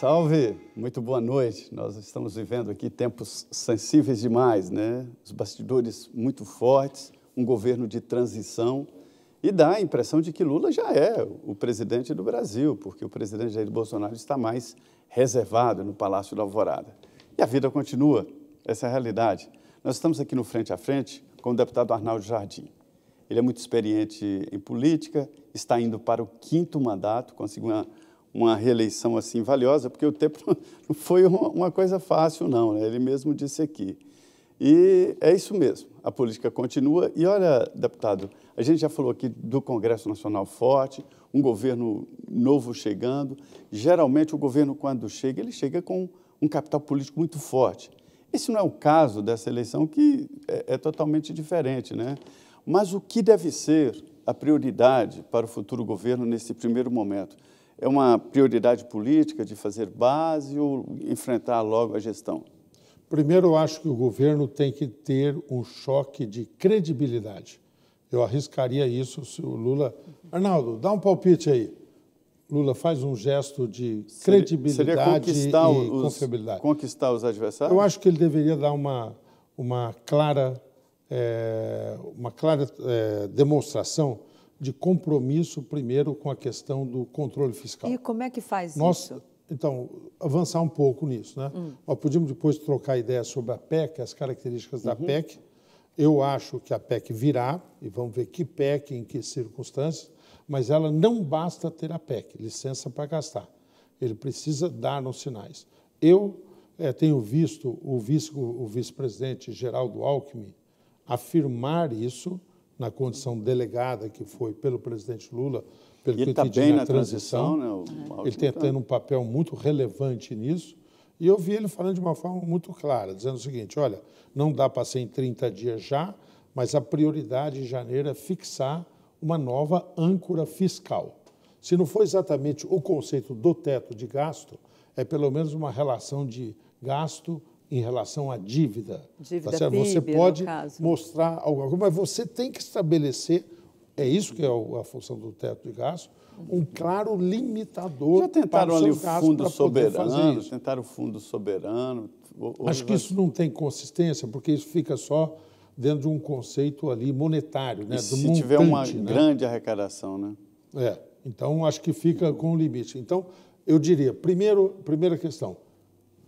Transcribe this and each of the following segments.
Salve, muito boa noite. Nós estamos vivendo aqui tempos sensíveis demais, né? Os bastidores muito fortes, um governo de transição e dá a impressão de que Lula já é o presidente do Brasil, porque o presidente Jair Bolsonaro está mais reservado no Palácio da Alvorada. E a vida continua, essa é a realidade. Nós estamos aqui no frente a frente com o deputado Arnaldo Jardim. Ele é muito experiente em política, está indo para o quinto mandato, conseguiu uma uma reeleição assim valiosa, porque o tempo não foi uma coisa fácil, não. Né? Ele mesmo disse aqui. E é isso mesmo, a política continua. E olha, deputado, a gente já falou aqui do Congresso Nacional forte, um governo novo chegando. Geralmente, o governo, quando chega, ele chega com um capital político muito forte. Esse não é o caso dessa eleição, que é, é totalmente diferente, né? Mas o que deve ser a prioridade para o futuro governo nesse primeiro momento? é uma prioridade política de fazer base ou enfrentar logo a gestão? Primeiro, eu acho que o governo tem que ter um choque de credibilidade. Eu arriscaria isso se o Lula. Arnaldo, dá um palpite aí. Lula faz um gesto de seria, credibilidade seria conquistar e os, confiabilidade. Conquistar os adversários? Eu acho que ele deveria dar uma, uma clara, é, uma clara é, demonstração de compromisso, primeiro, com a questão do controle fiscal. E como é que faz Nós, isso? Então, avançar um pouco nisso. Né? Hum. Nós podíamos depois trocar ideias sobre a PEC, as características uhum. da PEC. Eu acho que a PEC virá, e vamos ver que PEC, em que circunstâncias, mas ela não basta ter a PEC, licença para gastar. Ele precisa dar nos sinais. Eu é, tenho visto o, vice, o vice-presidente Geraldo Alckmin afirmar isso na condição delegada que foi pelo presidente Lula, pelo e que ele está bem na transição. transição né, ele está tendo um papel muito relevante nisso. E eu vi ele falando de uma forma muito clara, dizendo o seguinte: olha, não dá para ser em 30 dias já, mas a prioridade em janeiro é fixar uma nova âncora fiscal. Se não for exatamente o conceito do teto de gasto, é pelo menos uma relação de gasto em relação à dívida. Dívida tá PIB, Você pode mostrar alguma coisa, mas você tem que estabelecer, é isso que é a função do teto de gasto, um claro limitador. Já tentaram ali o fundo soberano, tentaram o fundo soberano. Acho que isso não tem consistência, porque isso fica só dentro de um conceito ali monetário, né? E se montante, tiver uma né? grande arrecadação, né? É. Então acho que fica com o limite. Então eu diria, primeiro, primeira questão,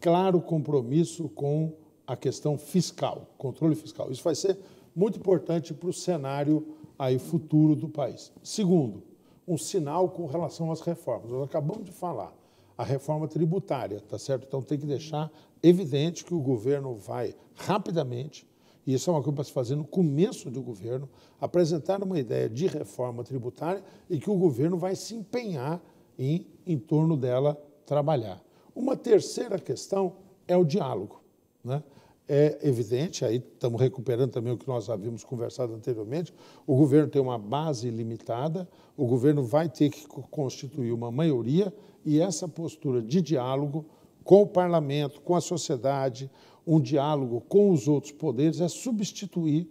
claro compromisso com a questão fiscal, controle fiscal. Isso vai ser muito importante para o cenário aí futuro do país. Segundo, um sinal com relação às reformas. Nós acabamos de falar a reforma tributária, tá certo? Então tem que deixar evidente que o governo vai rapidamente, e isso é uma coisa para se fazer no começo do governo, apresentar uma ideia de reforma tributária e que o governo vai se empenhar em, em torno dela, trabalhar. Uma terceira questão é o diálogo. Né? É evidente, aí estamos recuperando também o que nós havíamos conversado anteriormente, o governo tem uma base limitada, o governo vai ter que constituir uma maioria e essa postura de diálogo com o parlamento, com a sociedade, um diálogo com os outros poderes é substituir,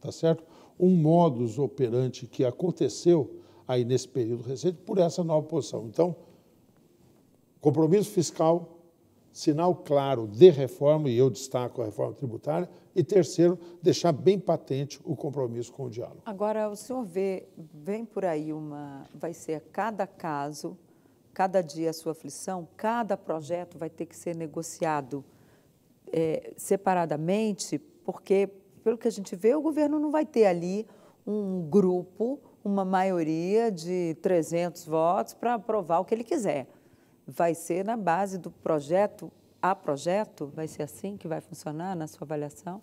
tá certo? Um modus operandi que aconteceu aí nesse período recente por essa nova posição. Então, Compromisso fiscal, sinal claro de reforma, e eu destaco a reforma tributária, e terceiro, deixar bem patente o compromisso com o diálogo. Agora, o senhor vê, vem por aí uma. vai ser cada caso, cada dia a sua aflição, cada projeto vai ter que ser negociado é, separadamente, porque, pelo que a gente vê, o governo não vai ter ali um grupo, uma maioria de 300 votos para aprovar o que ele quiser vai ser na base do projeto a projeto? Vai ser assim que vai funcionar na sua avaliação?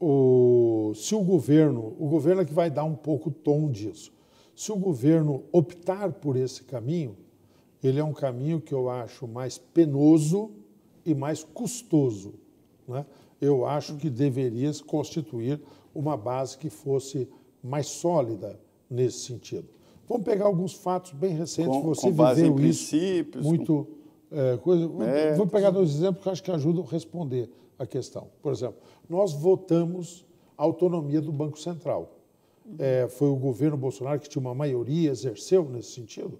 O, se o governo, o governo é que vai dar um pouco o tom disso. Se o governo optar por esse caminho, ele é um caminho que eu acho mais penoso e mais custoso. Né? Eu acho que deveria constituir uma base que fosse mais sólida nesse sentido. Vamos pegar alguns fatos bem recentes. Com, Você com base viveu em isso princípios, muito é, coisa. Métodos. É. Vou pegar dois exemplos que acho que ajudam a responder a questão. Por exemplo, nós votamos a autonomia do Banco Central. É, foi o governo Bolsonaro que tinha uma maioria, exerceu nesse sentido?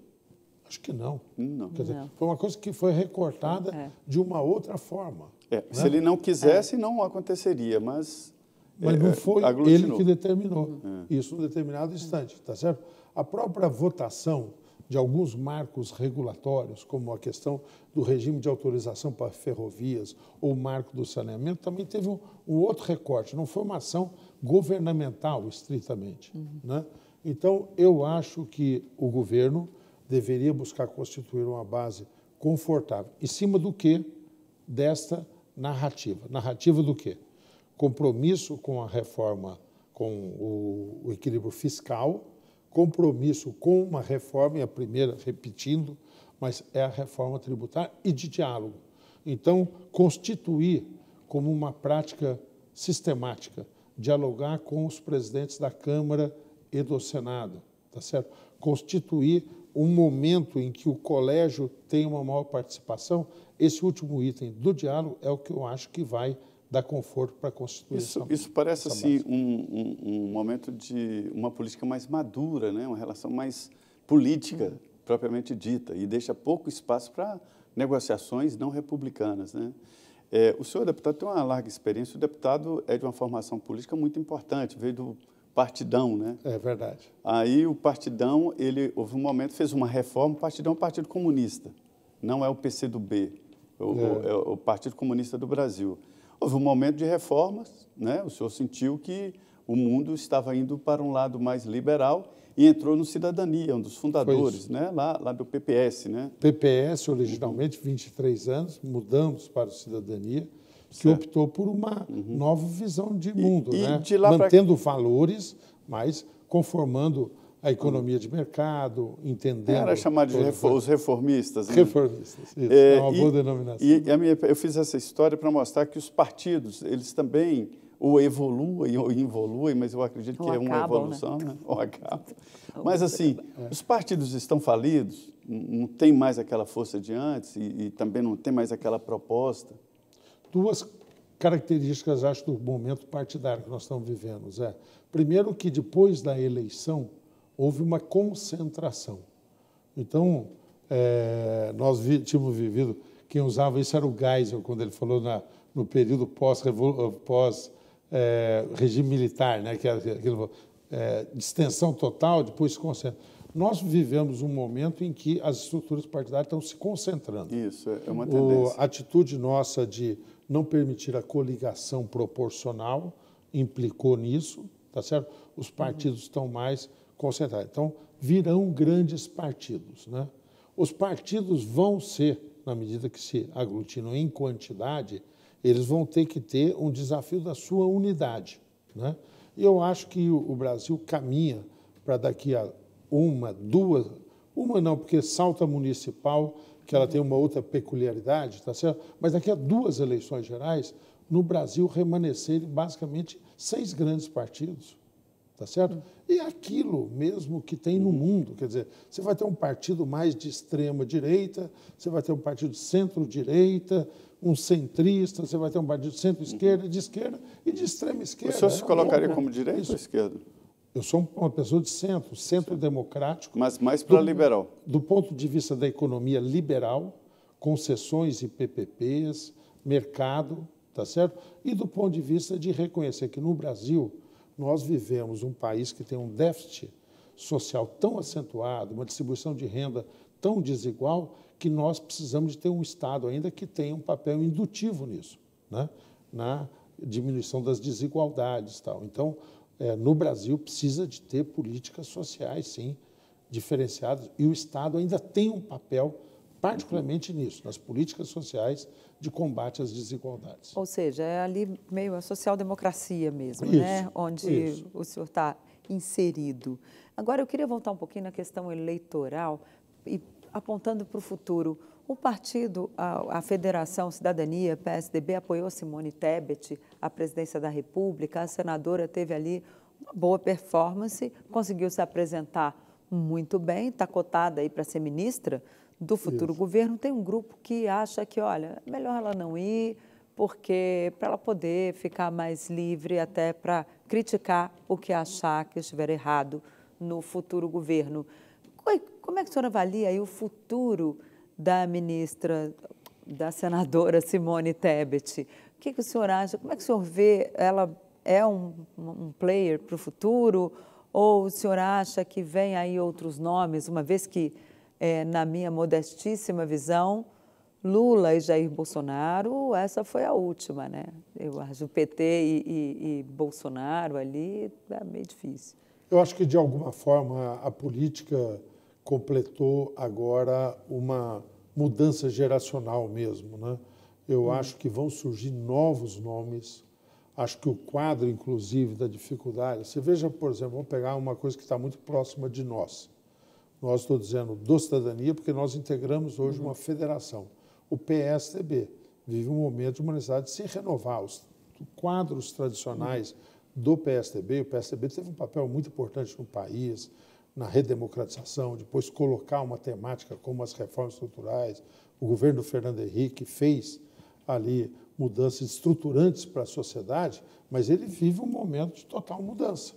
Acho que não. não. Quer dizer, não. foi uma coisa que foi recortada é. de uma outra forma. É. Né? Se ele não quisesse, é. não aconteceria, mas. Mas não é, foi ele que determinou uhum. isso num determinado instante, tá certo? A própria votação de alguns marcos regulatórios, como a questão do regime de autorização para ferrovias ou o marco do saneamento, também teve um, um outro recorte. Não foi uma ação governamental, estritamente. Uhum. Né? Então, eu acho que o governo deveria buscar constituir uma base confortável. Em cima do que? Desta narrativa. Narrativa do quê? Compromisso com a reforma, com o, o equilíbrio fiscal, compromisso com uma reforma, e a primeira, repetindo, mas é a reforma tributária e de diálogo. Então, constituir como uma prática sistemática, dialogar com os presidentes da Câmara e do Senado, tá certo? Constituir um momento em que o colégio tem uma maior participação, esse último item do diálogo é o que eu acho que vai dá conforto para a Constituição. Isso, isso parece se assim um, um, um, momento de uma política mais madura, né? uma relação mais política, hum. propriamente dita, e deixa pouco espaço para negociações não republicanas. Né? É, o senhor deputado tem uma larga experiência, o deputado é de uma formação política muito importante, veio do partidão, né? É verdade. Aí o partidão, ele houve um momento fez uma reforma, o partidão é o Partido Comunista, não é o PCdoB, é. o, é o Partido Comunista do Brasil. Houve um momento de reformas, né? o senhor sentiu que o mundo estava indo para um lado mais liberal e entrou no Cidadania, um dos fundadores, né? lá, lá do PPS. Né? PPS, originalmente, 23 anos, mudamos para o Cidadania, que certo. optou por uma uhum. nova visão de mundo, e, né? e de Mantendo pra... valores, mas conformando a economia de mercado, entendendo. Era chamado de refor os reformistas. Né? Reformistas, isso, é, é uma e, boa denominação. E a minha, eu fiz essa história para mostrar que os partidos, eles também ou evoluem ou involuem, mas eu acredito ou que acabam, é uma né? evolução, né? né? Ou mas assim, é. os partidos estão falidos, não tem mais aquela força de antes e, e também não tem mais aquela proposta. Duas características, acho, do momento partidário que nós estamos vivendo, Zé. Primeiro que depois da eleição houve uma concentração. Então, é, nós vi, tínhamos vivido, quem usava isso era o Geisel, quando ele falou na, no período pós-regime pós, é, militar, né, que era aquilo, é, distensão total, depois concentra. Nós vivemos um momento em que as estruturas partidárias estão se concentrando. Isso, é, é uma tendência. O, a atitude nossa de não permitir a coligação proporcional implicou nisso, tá certo? Os partidos uhum. estão mais concentrar. Então, virão grandes partidos. Né? Os partidos vão ser, na medida que se aglutinam em quantidade, eles vão ter que ter um desafio da sua unidade. Né? E eu acho que o Brasil caminha para daqui a uma, duas, uma não, porque salta municipal, que ela tem uma outra peculiaridade, tá certo? Mas daqui a duas eleições gerais, no Brasil remanescerem basicamente seis grandes partidos tá certo? E aquilo mesmo que tem no mundo, quer dizer, você vai ter um partido mais de extrema direita, você vai ter um partido centro-direita, um centrista, você vai ter um partido centro-esquerda, de esquerda e de extrema esquerda. O senhor se é colocaria como direita Isso. ou esquerda? Eu sou uma pessoa de centro, centro-democrático. Mas mais para liberal. Do ponto de vista da economia liberal, concessões e PPPs, mercado, tá certo? E do ponto de vista de reconhecer que no Brasil nós vivemos um país que tem um déficit social tão acentuado, uma distribuição de renda tão desigual, que nós precisamos de ter um Estado ainda que tenha um papel indutivo nisso, né? na diminuição das desigualdades. tal. Então, é, no Brasil, precisa de ter políticas sociais, sim, diferenciadas, e o Estado ainda tem um papel particularmente nisso, nas políticas sociais de combate às desigualdades. Ou seja, é ali meio a social-democracia mesmo, né? isso, né? onde isso. o senhor está inserido. Agora, eu queria voltar um pouquinho na questão eleitoral e apontando para o futuro. O partido, a, a, Federação Cidadania, PSDB, apoiou Simone Tebet à presidência da República. A senadora teve ali uma boa performance, conseguiu se apresentar muito bem, está cotada aí para ser ministra do futuro Isso. governo, tem um grupo que acha que, olha, é melhor ela não ir, porque para ela poder ficar mais livre até para criticar o que achar que estiver errado no futuro governo. Como é que a senhora avalia aí o futuro da ministra, da senadora Simone Tebet? O que, que o senhor acha? Como é que o senhor vê? Ela é um, um player para o futuro? Ou o senhor acha que vem aí outros nomes, uma vez que é, na minha modestíssima visão, Lula e Jair Bolsonaro, essa foi a última, né? Eu acho o PT e, e, e Bolsonaro ali é meio difícil. Eu acho que de alguma forma a política completou agora uma mudança geracional mesmo, né? Eu hum. acho que vão surgir novos nomes. Acho que o quadro, inclusive, da dificuldade. Você veja, por exemplo, vamos pegar uma coisa que está muito próxima de nós nós estou dizendo do cidadania porque nós integramos hoje uhum. uma federação. O PSDB vive um momento de uma necessidade de se renovar. Os quadros tradicionais uhum. do PSDB, o PSDB teve um papel muito importante no país, na redemocratização, depois colocar uma temática como as reformas estruturais. O governo do Fernando Henrique fez ali mudanças estruturantes para a sociedade, mas ele vive um momento de total mudança,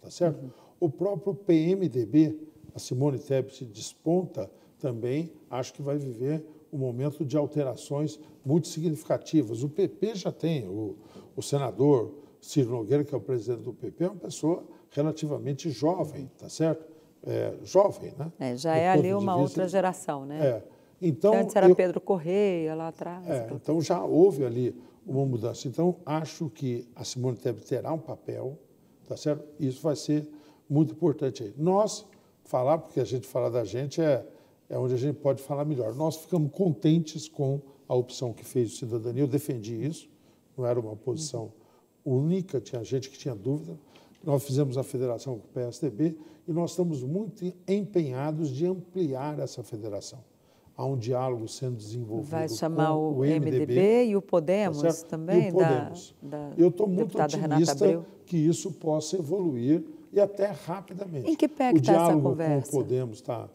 tá certo? Uhum. O próprio PMDB a Simone Tebet desponta também, acho que vai viver um momento de alterações muito significativas. O PP já tem, o, o senador Ciro Nogueira, que é o presidente do PP, é uma pessoa relativamente jovem, tá certo? É, jovem, né? É, já do é ali uma vista, outra geração, né? É. Então, Antes era eu, Pedro Correia lá atrás. É, então já houve ali uma mudança. Então acho que a Simone Tebet terá um papel, tá certo? Isso vai ser muito importante. aí. Nós falar, porque a gente falar da gente é, é onde a gente pode falar melhor. Nós ficamos contentes com a opção que fez o Cidadania, eu defendi isso, não era uma posição única, tinha gente que tinha dúvida. Nós fizemos a federação com o PSDB e nós estamos muito empenhados de ampliar essa federação. Há um diálogo sendo desenvolvido Vai chamar com o MDB, MDB e o tá Podemos tá também? E o Podemos. Da, da Eu estou muito otimista que isso possa evoluir e até rapidamente. Em que pé que está essa conversa? O Podemos está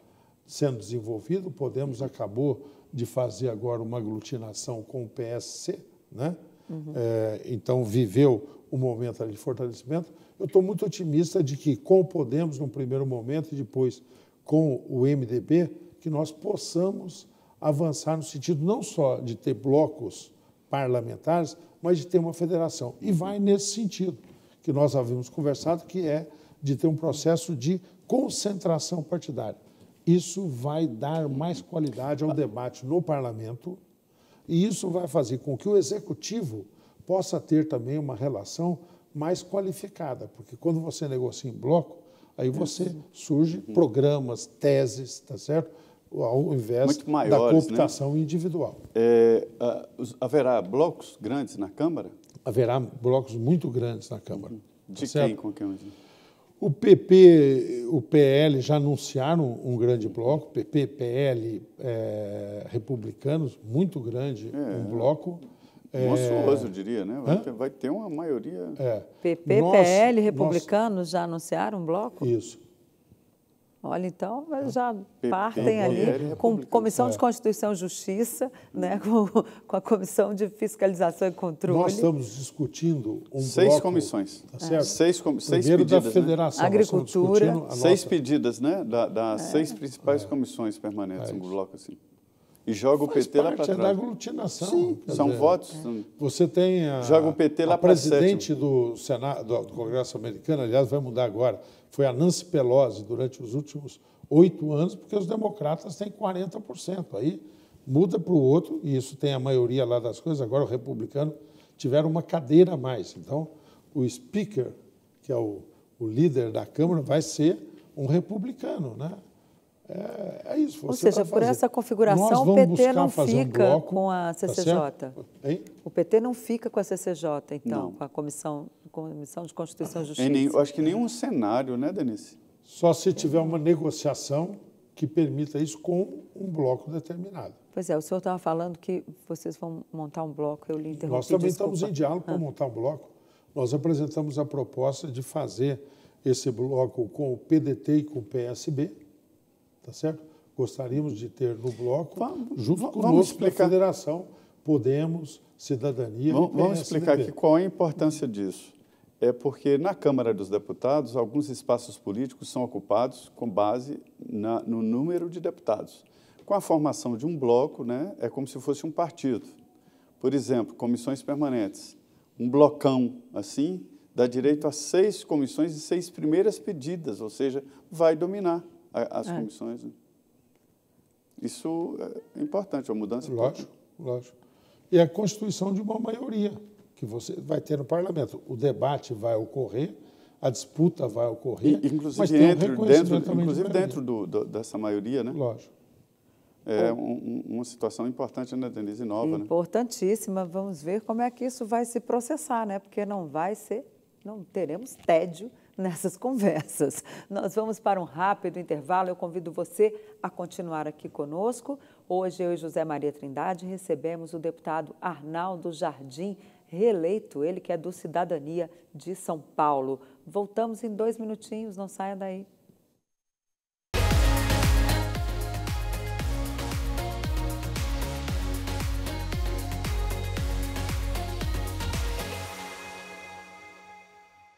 sendo desenvolvido, o Podemos acabou de fazer agora uma aglutinação com o PSC, né? Uhum. É, então viveu um momento de fortalecimento. Eu estou muito otimista de que com o Podemos, num primeiro momento, e depois com o MDB, que nós possamos avançar no sentido não só de ter blocos parlamentares, mas de ter uma federação. E vai nesse sentido que nós havíamos conversado, que é de ter um processo de concentração partidária. Isso vai dar mais qualidade ao debate no parlamento e isso vai fazer com que o executivo possa ter também uma relação mais qualificada, porque quando você negocia em bloco, aí é, você surge programas, teses, tá certo? Ao invés maiores, da né? cooptação né? individual. É, haverá blocos grandes na Câmara? Haverá blocos muito grandes na Câmara. Uhum. Tá de tá quem, com quem? O PP, o PL já anunciaram um grande bloco, PP, PL, é, republicanos, muito grande é, um bloco. É. Monstruoso, é... eu diria, né? Vai ter, vai ter, uma maioria. PP, é. nós, PL, republicanos nós... já anunciaram um bloco? Isso. Olha, então é. já partem ali é com Comissão de é. Constituição e Justiça, né, com, com, a Comissão de Fiscalização e Controle. Nós estamos discutindo um seis bloco, comissões, tá certo? seis, com, seis Primeiro pedidas, da Federação, né? agricultura, seis pedidas, né, das né? da é. seis principais é. comissões permanentes, é um bloco assim. E joga Faz o PT lá para trás. É da aglutinação. Sim, são dizer, votos. Você tem a, joga o PT lá a presidente do, Senado, do Congresso americano, aliás, vai mudar agora foi a Nancy Pelosi durante os últimos oito anos, porque os democratas têm 40%. Aí muda para o outro, e isso tem a maioria lá das coisas, agora o republicano tiveram uma cadeira a mais. Então, o speaker, que é o, o líder da Câmara, vai ser um republicano, né? É, é isso. Ou seja, tá por essa configuração, o PT não fica um bloco, com a CCJ. Tá o PT não fica com a CCJ, então, não. com a Comissão, Comissão de Constituição e Justiça. acho que nenhum cenário, né, Denise? Só se tiver uma negociação que permita isso com um bloco determinado. Pois é, o senhor estava falando que vocês vão montar um bloco, eu lhe interrompi. Nós também desculpa. estamos em diálogo ah. para montar um bloco. Nós apresentamos a proposta de fazer esse bloco com o PDT e com o PSB tá certo? Gostaríamos de ter no bloco, vamos, junto com vamos explicar. da Federação, Podemos, Cidadania vamos, Vamos explicar aqui qual é a importância disso. É porque na Câmara dos Deputados, alguns espaços políticos são ocupados com base na, no número de deputados. Com a formação de um bloco, né, é como se fosse um partido. Por exemplo, comissões permanentes. Um blocão assim dá direito a seis comissões e seis primeiras pedidas, ou seja, vai dominar as é. comissões. Né? Isso é importante, a mudança é lógico, Lógico, E a constituição de uma maioria que você vai ter no parlamento. O debate vai ocorrer, a disputa vai ocorrer, e, inclusive mas tem entre, um dentro, inclusive de dentro do, do, dessa maioria, né? Lógico. É um, um, uma situação importante, né, Denise? Nova, né? Importantíssima. Né? Vamos ver como é que isso vai se processar, né? Porque não vai ser, não teremos tédio nessas conversas. Nós vamos para um rápido intervalo. Eu convido você a continuar aqui conosco. Hoje, eu e José Maria Trindade recebemos o deputado Arnaldo Jardim, reeleito, ele que é do Cidadania de São Paulo. Voltamos em dois minutinhos, não saia daí.